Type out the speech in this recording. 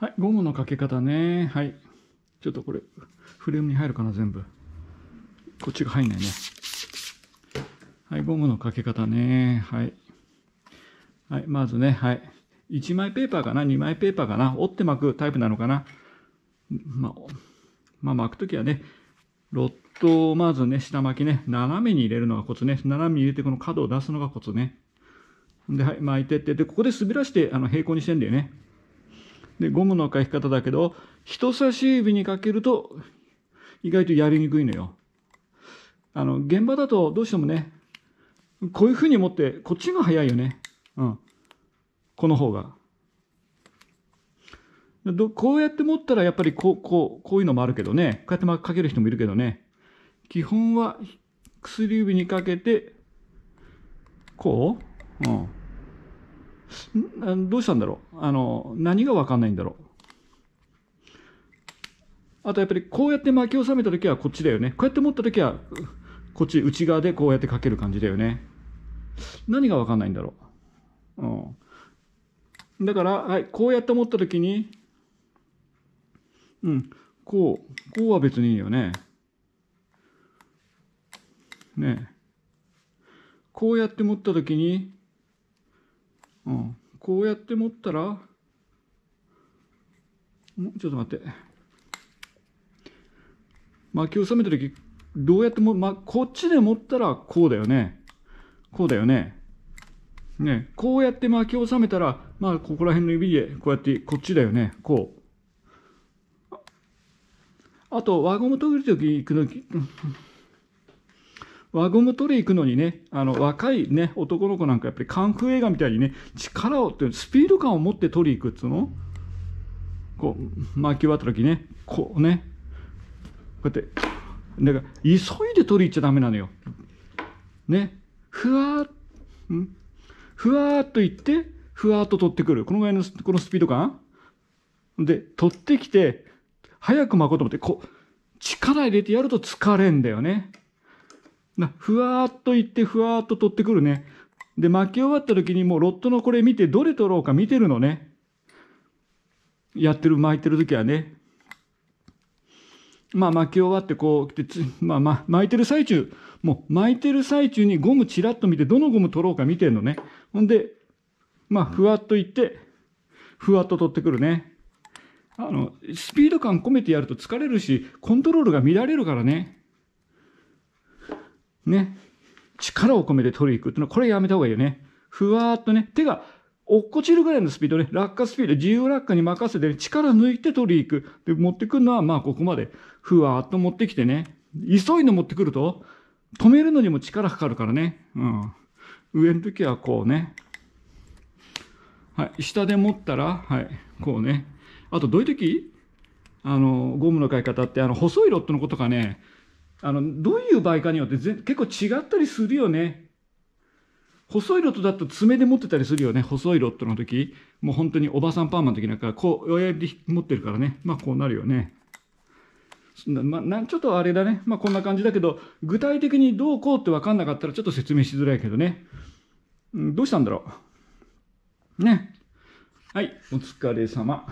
はい、ゴムのかけ方ね。はい。ちょっとこれ、フレームに入るかな、全部。こっちが入んないね。はい、ゴムのかけ方ね。はい。はい、まずね、はい。1枚ペーパーかな ?2 枚ペーパーかな折って巻くタイプなのかなまあ、まあ、巻くときはね、ロットをまずね、下巻きね、斜めに入れるのがコツね。斜めに入れてこの角を出すのがコツね。で、はい、巻いてって、で、ここで滑らして、あの、平行にしてんだよね。でゴムの書き方だけど人差し指にかけると意外とやりにくいのよあの現場だとどうしてもねこういうふうに持ってこっちが早いよねうんこの方がこうやって持ったらやっぱりこうこうこういうのもあるけどねこうやってかける人もいるけどね基本は薬指にかけてこううんどうしたんだろうあの、何がわかんないんだろうあとやっぱりこうやって巻き収めた時はこっちだよね。こうやって持った時は、こっち内側でこうやってかける感じだよね。何がわかんないんだろう。うん。だから、はい、こうやって持った時に、うん、こう、こうは別にいいよね。ねこうやって持った時に、うん。こうやって持ったら、ちょっと待って。巻き収めた時、どうやっても、ま、こっちで持ったらこうだよね。こうだよね。ね、こうやって巻き収めたら、まあ、ここら辺の指で、こうやって、こっちだよね。こう。あと、輪ゴム研ぐ時行くの輪ゴム取り行くのにね、あの、若いね、男の子なんかやっぱりカンフー映画みたいにね、力をって、スピード感を持って取り行くっつうのこう、巻き終わった時ね、こうね、こうやって、だから、急いで取り行っちゃだめなのよ。ね、ふわー、んふわーっと行って、ふわーっと取ってくる。このぐらいの、このスピード感で、取ってきて、早く巻こうと思って、こう、力入れてやると疲れんだよね。まあ、ふわーっといってふわーっと取ってくるね。で、巻き終わった時にもうロットのこれ見てどれ取ろうか見てるのね。やってる、巻いてる時はね。まあ巻き終わってこう来て、まあ、ま巻いてる最中、もう巻いてる最中にゴムちらっと見て、どのゴム取ろうか見てんのね。ほんで、まあふわっといって、ふわっと取ってくるね。あの、スピード感込めてやると疲れるし、コントロールが乱れるからね。ね、力を込めて取りに行くっていうのは、これやめた方がいいよね。ふわーっとね、手が落っこちるぐらいのスピードね、落下スピード、自由落下に任せて、ね、力抜いて取りに行く。で、持ってくるのは、まあ、ここまで、ふわーっと持ってきてね、急いで持ってくると、止めるのにも力かかるからね。うん。上の時はこうね。はい。下で持ったら、はい。こうね。あと、どういう時あの、ゴムの買い方って、あの、細いロットのことかね、あの、どういう場合かによって結構違ったりするよね。細いロットだと爪で持ってたりするよね。細いロットの時。もう本当におばさんパーマの時なんか、こう、親指持ってるからね。まあこうなるよね。まあ、ちょっとあれだね。まあこんな感じだけど、具体的にどうこうってわかんなかったらちょっと説明しづらいけどね。うん、どうしたんだろう。ね。はい。お疲れ様。